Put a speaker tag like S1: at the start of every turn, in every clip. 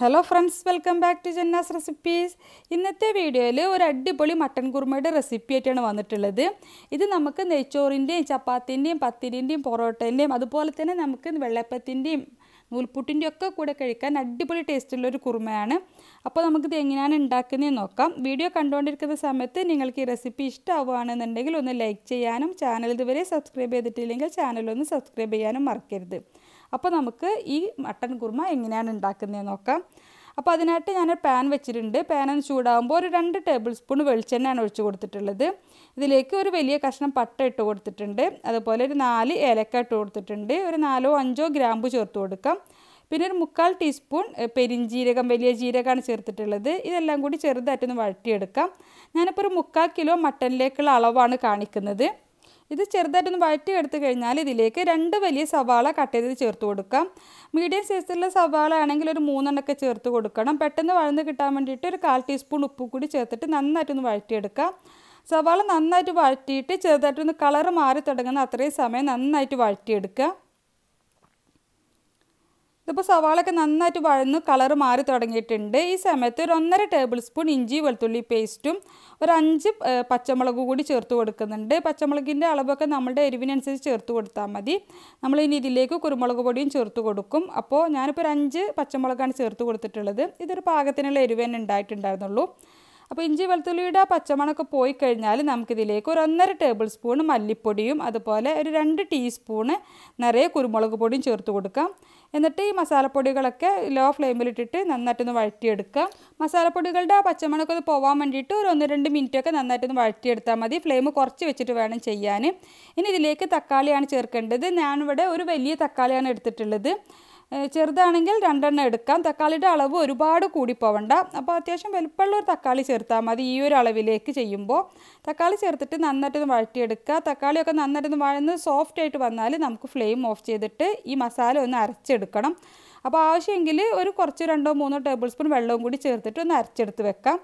S1: hello friends welcome back to Janna's recipes ഇന്നത്തെ വീഡിയോയിൽ ഒരു അടിപൊളി മട്ടൻ കുറുമയുടെ റെസിപ്പി ആയിട്ടാണ് വന്നിട്ടുള്ളത് ഇത് നമുക്ക് നെയ്ച്ചോറിൻ്റെയും ചപ്പാത്തിൻ്റെയും പത്തിരിൻ്റെയും പൊറോട്ടേൻ്റെയും അതുപോലെ തന്നെ നമുക്ക് വെള്ളപ്പത്തിൻ്റെയും നൂൽപ്പുട്ടിൻ്റെ ഒക്കെ കൂടെ കഴിക്കാൻ അടിപൊളി ടേസ്റ്റുള്ളൊരു കുറുമയാണ് അപ്പോൾ നമുക്കിത് എങ്ങനെയാണ് ഉണ്ടാക്കുന്നതെന്ന് നോക്കാം വീഡിയോ കണ്ടുകൊണ്ടിരിക്കുന്ന സമയത്ത് നിങ്ങൾക്ക് ഈ റെസിപ്പി ഇഷ്ടമാവുകയാണെന്നുണ്ടെങ്കിൽ ഒന്ന് ലൈക്ക് ചെയ്യാനും ചാനൽ ഇതുവരെ സബ്സ്ക്രൈബ് ചെയ്തിട്ടില്ലെങ്കിൽ ചാനൽ ഒന്ന് സബ്സ്ക്രൈബ് ചെയ്യാനും മറക്കരുത് അപ്പോൾ നമുക്ക് ഈ മട്ടൻ കുർമ എങ്ങനെയാണ് ഉണ്ടാക്കുന്നത് നോക്കാം അപ്പോൾ അതിനായിട്ട് ഞാൻ പാൻ വെച്ചിട്ടുണ്ട് പാൻ ഒന്ന് ചൂടാകുമ്പോൾ ഒരു രണ്ട് ടേബിൾ സ്പൂൺ വെളിച്ചെണ്ണയാണ് ഒഴിച്ചു കൊടുത്തിട്ടുള്ളത് ഇതിലേക്ക് ഒരു വലിയ കഷ്ണം പട്ട ഇട്ട് കൊടുത്തിട്ടുണ്ട് അതുപോലെ ഒരു നാല് ഏലക്ക ഇട്ട് കൊടുത്തിട്ടുണ്ട് ഒരു നാലോ അഞ്ചോ ഗ്രാമ്പു ചേർത്ത് കൊടുക്കാം പിന്നെ ഒരു മുക്കാൽ ടീസ്പൂൺ പെരിഞ്ചീരകം വലിയ ജീരകമാണ് ചേർത്തിട്ടുള്ളത് ഇതെല്ലാം കൂടി ചെറുതായിട്ടൊന്ന് വഴറ്റിയെടുക്കാം ഞാനിപ്പോൾ ഒരു മുക്കാൽ കിലോ മട്ടനിലേക്കുള്ള അളവാണ് കാണിക്കുന്നത് ഇത് ചെറുതായിട്ടൊന്ന് വഴറ്റിയെടുത്ത് കഴിഞ്ഞാൽ ഇതിലേക്ക് രണ്ട് വലിയ സവാള കട്ട് ചെയ്ത് ചേർത്ത് കൊടുക്കാം മീഡിയം സൈസിലുള്ള സവാള ആണെങ്കിൽ ഒരു മൂന്നെണ്ണൊക്കെ ചേർത്ത് കൊടുക്കണം പെട്ടെന്ന് വഴന്ന് കിട്ടാൻ വേണ്ടിയിട്ട് ഒരു കാൽ ടീസ്പൂൺ ഉപ്പ് കൂടി ചേർത്തിട്ട് നന്നായിട്ടൊന്ന് വഴറ്റിയെടുക്കാം സവാള നന്നായിട്ട് വഴറ്റിയിട്ട് ചെറുതായിട്ടൊന്ന് കളർ മാറി തുടങ്ങുന്ന അത്രയും സമയം നന്നായിട്ട് വഴറ്റിയെടുക്കുക ഇതിപ്പോൾ സവാളൊക്കെ നന്നായിട്ട് വഴന്ന് കളർ മാറി തുടങ്ങിയിട്ടുണ്ട് ഈ സമയത്ത് ഒരു ഒന്നര ടേബിൾ സ്പൂൺ ഇഞ്ചി വെളുത്തുള്ളി പേസ്റ്റും ഒരു അഞ്ച് പച്ചമുളക് കൂടി ചേർത്ത് കൊടുക്കുന്നുണ്ട് പച്ചമുളകിൻ്റെ അളവൊക്കെ നമ്മുടെ എരിവിനനുസരിച്ച് ചേർത്ത് കൊടുത്താൽ മതി നമ്മൾ ഇനി ഇതിലേക്ക് കുരുമുളക് പൊടിയും ചേർത്ത് കൊടുക്കും അപ്പോൾ ഞാനിപ്പോൾ ഒരു അഞ്ച് പച്ചമുളകാണ് ചേർത്ത് കൊടുത്തിട്ടുള്ളത് ഇതൊരു പാകത്തിനുള്ള എരിവ് തന്നെ ഉണ്ടായിട്ടുണ്ടായിരുന്നുള്ളൂ അപ്പോൾ ഇഞ്ചി വെളുത്തുള്ളിയുടെ പച്ചമണമൊക്കെ പോയി കഴിഞ്ഞാൽ നമുക്കിതിലേക്ക് ഒരു ഒന്നര ടേബിൾ സ്പൂൺ മല്ലിപ്പൊടിയും അതുപോലെ ഒരു രണ്ട് ടീസ്പൂണ് നിറയെ കുരുമുളക് പൊടിയും ചേർത്ത് കൊടുക്കാം എന്നിട്ട് ഈ മസാലപ്പൊടികളൊക്കെ ലോ ഫ്ലെയിമിലിട്ടിട്ട് നന്നായിട്ടൊന്ന് വഴറ്റിയെടുക്കുക മസാലപ്പൊടികളുടെ ആ പച്ചമണമൊക്കെ പോകാൻ വേണ്ടിയിട്ട് ഒരു ഒന്ന് രണ്ട് മിനിറ്റൊക്കെ നന്നായിട്ടൊന്ന് വഴറ്റിയെടുത്താൽ മതി ഫ്ലെയിം കുറച്ച് വെച്ചിട്ട് വേണം ചെയ്യാൻ ഇനി ഇതിലേക്ക് തക്കാളിയാണ് ചേർക്കേണ്ടത് ഞാനിവിടെ ഒരു വലിയ തക്കാളിയാണ് എടുത്തിട്ടുള്ളത് ചെറുതാണെങ്കിൽ രണ്ടെണ്ണം എടുക്കാം തക്കാളിയുടെ അളവ് ഒരുപാട് കൂടി പോവണ്ട അപ്പോൾ അത്യാവശ്യം വലുപ്പമുള്ള ഒരു തക്കാളി ചേർത്താൽ മതി ഈ ഒരു അളവിലേക്ക് ചെയ്യുമ്പോൾ തക്കാളി ചേർത്തിട്ട് നന്നായിട്ടൊന്ന് വഴറ്റിയെടുക്കുക തക്കാളിയൊക്കെ നന്നായിട്ടൊന്ന് വഴന്ന് സോഫ്റ്റ് ആയിട്ട് വന്നാൽ നമുക്ക് ഫ്ലെയിം ഓഫ് ചെയ്തിട്ട് ഈ മസാല ഒന്ന് അരച്ചെടുക്കണം അപ്പോൾ ആവശ്യമെങ്കിൽ ഒരു കുറച്ച് രണ്ടോ മൂന്നോ ടേബിൾ സ്പൂൺ വെള്ളവും കൂടി ചേർത്തിട്ട് ഒന്ന് അരച്ചെടുത്ത് വെക്കാം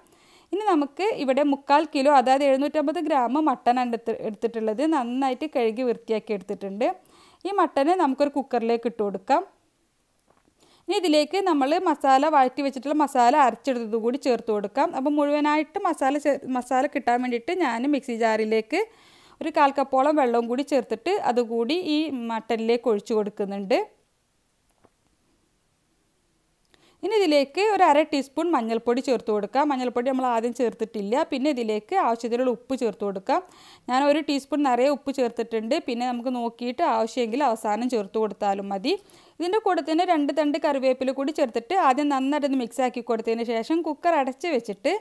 S1: ഇനി നമുക്ക് ഇവിടെ മുക്കാൽ കിലോ അതായത് എഴുന്നൂറ്റമ്പത് ഗ്രാം മട്ടൻ എടുത്ത് എടുത്തിട്ടുള്ളത് നന്നായിട്ട് കഴുകി വൃത്തിയാക്കി എടുത്തിട്ടുണ്ട് ഈ മട്ടനെ നമുക്കൊരു കുക്കറിലേക്ക് ഇട്ട് കൊടുക്കാം ഇനി ഇതിലേക്ക് നമ്മൾ മസാല വഴറ്റി വെച്ചിട്ടുള്ള മസാല അരച്ചെടുത്തത് കൂടി ചേർത്ത് കൊടുക്കാം അപ്പോൾ മുഴുവനായിട്ട് മസാല മസാല കിട്ടാൻ വേണ്ടിയിട്ട് ഞാൻ മിക്സി ജാറിലേക്ക് ഒരു കാൽ കപ്പോളം വെള്ളവും കൂടി ചേർത്തിട്ട് അതുകൂടി ഈ മട്ടനിലേക്ക് ഒഴിച്ചു കൊടുക്കുന്നുണ്ട് ഇനി ഇതിലേക്ക് ഒരു അര ടീസ്പൂൺ മഞ്ഞൾപ്പൊടി ചേർത്ത് കൊടുക്കാം മഞ്ഞൾപ്പൊടി നമ്മൾ ആദ്യം ചേർത്തിട്ടില്ല പിന്നെ ഇതിലേക്ക് ആവശ്യത്തിലുള്ള ഉപ്പ് ചേർത്ത് കൊടുക്കാം ഞാൻ ഒരു ടീസ്പൂൺ നിറയെ ഉപ്പ് ചേർത്തിട്ടുണ്ട് പിന്നെ നമുക്ക് നോക്കിയിട്ട് ആവശ്യമെങ്കിൽ അവസാനം ചേർത്ത് കൊടുത്താലും മതി ഇതിൻ്റെ കൂടെ തന്നെ രണ്ട് തണ്ട് കറിവേപ്പില കൂടി ചേർത്തിട്ട് ആദ്യം നന്നായിട്ടൊന്ന് മിക്സ് ആക്കി കൊടുത്തതിന് ശേഷം കുക്കർ അടച്ച് വെച്ചിട്ട്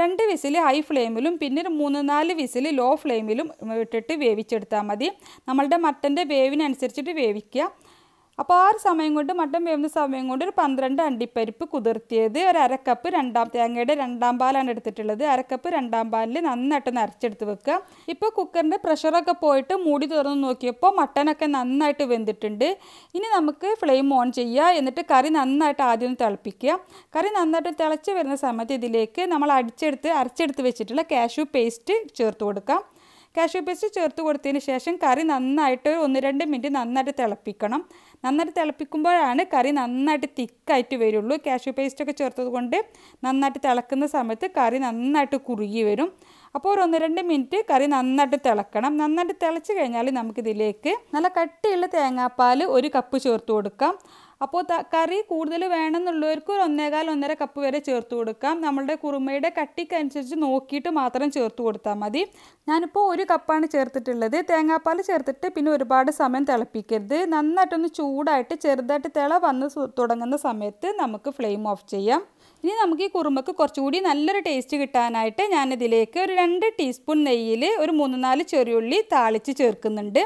S1: രണ്ട് വിസിൽ ഹൈ ഫ്ലെയിമിലും പിന്നെ ഒരു മൂന്ന് നാല് വിസിൽ ലോ ഫ്ലെയിമിലും ഇട്ടിട്ട് വേവിച്ചെടുത്താൽ മതി നമ്മളുടെ മട്ടൻ്റെ വേവിനനുസരിച്ചിട്ട് വേവിക്കുക അപ്പോൾ ആ ഒരു സമയം കൊണ്ട് മട്ടൻ വേവുന്ന സമയം കൊണ്ട് ഒരു പന്ത്രണ്ട് അണ്ടിപ്പരിപ്പ് കുതിർത്തിയത് ഒരു അരക്കപ്പ് രണ്ടാം തേങ്ങയുടെ രണ്ടാം പാലാണ് എടുത്തിട്ടുള്ളത് അരക്കപ്പ് രണ്ടാം പാലിൽ നന്നായിട്ട് നരച്ചെടുത്ത് വെക്കുക ഇപ്പോൾ കുക്കറിൻ്റെ പ്രഷറൊക്കെ പോയിട്ട് മൂടി തുറന്ന് നോക്കിയപ്പോൾ മട്ടനൊക്കെ നന്നായിട്ട് വെന്തിട്ടുണ്ട് ഇനി നമുക്ക് ഫ്ലെയിം ഓൺ ചെയ്യുക എന്നിട്ട് കറി നന്നായിട്ട് ആദ്യം ഒന്ന് തിളപ്പിക്കുക കറി നന്നായിട്ട് തിളച്ച് വരുന്ന സമയത്ത് ഇതിലേക്ക് നമ്മൾ അടിച്ചെടുത്ത് അരച്ചെടുത്ത് വെച്ചിട്ടുള്ള കാഷ്യൂ പേസ്റ്റ് ചേർത്ത് കൊടുക്കാം കാഷ്യൂ പേസ്റ്റ് ചേർത്ത് കൊടുത്തതിന് ശേഷം കറി നന്നായിട്ട് ഒന്ന് രണ്ട് മിനിറ്റ് നന്നായിട്ട് തിളപ്പിക്കണം നന്നായിട്ട് തിളപ്പിക്കുമ്പോഴാണ് കറി നന്നായിട്ട് തിക്കായിട്ട് വരുള്ളൂ കാഷ്യൂ പേസ്റ്റൊക്കെ ചേർത്തത് കൊണ്ട് നന്നായിട്ട് തിളക്കുന്ന സമയത്ത് കറി നന്നായിട്ട് കുറുകി വരും അപ്പോൾ ഒരു ഒന്ന് രണ്ട് മിനിറ്റ് കറി നന്നായിട്ട് തിളക്കണം നന്നായിട്ട് തിളച്ച് കഴിഞ്ഞാൽ നമുക്കിതിലേക്ക് നല്ല കട്ടിയുള്ള തേങ്ങാപ്പാൽ ഒരു കപ്പ് ചേർത്ത് കൊടുക്കാം അപ്പോൾ കറി കൂടുതൽ വേണമെന്നുള്ളവർക്ക് ഒരു ഒന്നേകാൽ ഒന്നര കപ്പ് വരെ ചേർത്ത് കൊടുക്കാം നമ്മളുടെ കുറുമയുടെ കട്ടിക്കനുസരിച്ച് നോക്കിയിട്ട് മാത്രം ചേർത്ത് കൊടുത്താൽ മതി ഞാനിപ്പോൾ ഒരു കപ്പാണ് ചേർത്തിട്ടുള്ളത് തേങ്ങാപ്പാൽ ചേർത്തിട്ട് പിന്നെ ഒരുപാട് സമയം തിളപ്പിക്കരുത് നന്നായിട്ടൊന്ന് ചൂടായിട്ട് ചെറുതായിട്ട് തിള വന്ന് തുടങ്ങുന്ന സമയത്ത് നമുക്ക് ഫ്ലെയിം ഓഫ് ചെയ്യാം ഇനി നമുക്ക് ഈ കുറുമക്ക് കുറച്ചുകൂടി നല്ലൊരു ടേസ്റ്റ് കിട്ടാനായിട്ട് ഞാനിതിലേക്ക് ഒരു രണ്ട് ടീസ്പൂൺ നെയ്യിൽ ഒരു മൂന്ന് നാല് ചെറിയുള്ളി താളിച്ച് ചേർക്കുന്നുണ്ട്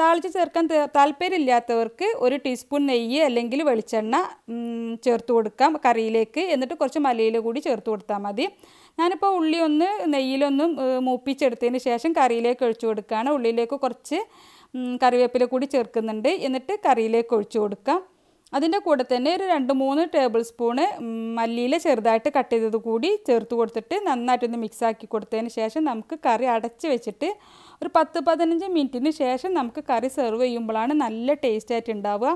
S1: താളിച്ച് ചേർക്കാൻ താല്പര്യമില്ലാത്തവർക്ക് ഒരു ടീസ്പൂൺ നെയ്യ് അല്ലെങ്കിൽ വെളിച്ചെണ്ണ ചേർത്ത് കൊടുക്കാം കറിയിലേക്ക് എന്നിട്ട് കുറച്ച് മലയിൽ കൂടി ചേർത്ത് കൊടുത്താൽ മതി ഞാനിപ്പോൾ ഉള്ളി ഒന്ന് നെയ്യിലൊന്നും മൂപ്പിച്ചെടുത്തതിന് ശേഷം കറിയിലേക്ക് ഒഴിച്ചു കൊടുക്കുകയാണ് ഉള്ളിയിലേക്ക് കുറച്ച് കറിവേപ്പില കൂടി ചേർക്കുന്നുണ്ട് എന്നിട്ട് കറിയിലേക്ക് ഒഴിച്ചു കൊടുക്കാം അതിൻ്റെ കൂടെ തന്നെ ഒരു രണ്ട് മൂന്ന് ടേബിൾ സ്പൂണ് മല്ലിയില ചെറുതായിട്ട് കട്ട് ചെയ്തത് കൂടി ചേർത്ത് കൊടുത്തിട്ട് നന്നായിട്ടൊന്ന് മിക്സാക്കി കൊടുത്തതിന് ശേഷം നമുക്ക് കറി അടച്ച് വെച്ചിട്ട് ഒരു പത്ത് പതിനഞ്ച് മിനിറ്റിന് ശേഷം നമുക്ക് കറി സെർവ് ചെയ്യുമ്പോഴാണ് നല്ല ടേസ്റ്റ് ആയിട്ട് ഉണ്ടാവുക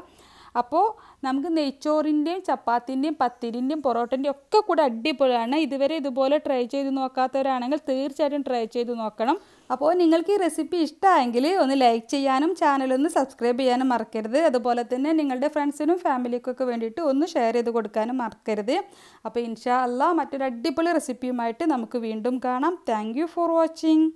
S1: അപ്പോൾ നമുക്ക് നെയ്ച്ചോറിൻ്റെയും ചപ്പാത്തിൻ്റെയും പത്തിരിൻ്റെയും പൊറോട്ടൻ്റെയും ഒക്കെ കൂടെ അടിപൊളിയാണ് ഇതുവരെ ഇതുപോലെ ട്രൈ ചെയ്ത് നോക്കാത്തവരാണെങ്കിൽ തീർച്ചയായിട്ടും ട്രൈ ചെയ്ത് നോക്കണം അപ്പോൾ നിങ്ങൾക്ക് ഈ റെസിപ്പി ഇഷ്ടമായെങ്കിൽ ഒന്ന് ലൈക്ക് ചെയ്യാനും ചാനലൊന്ന് സബ്സ്ക്രൈബ് ചെയ്യാനും മറക്കരുത് അതുപോലെ തന്നെ നിങ്ങളുടെ ഫ്രണ്ട്സിനും ഫാമിലിക്കൊക്കെ വേണ്ടിയിട്ട് ഒന്ന് ഷെയർ ചെയ്ത് കൊടുക്കാനും മറക്കരുത് അപ്പോൾ ഇൻഷാ അല്ലാ മറ്റൊരു അടിപൊളി റെസിപ്പിയുമായിട്ട് നമുക്ക് വീണ്ടും കാണാം താങ്ക് ഫോർ വാച്ചിങ്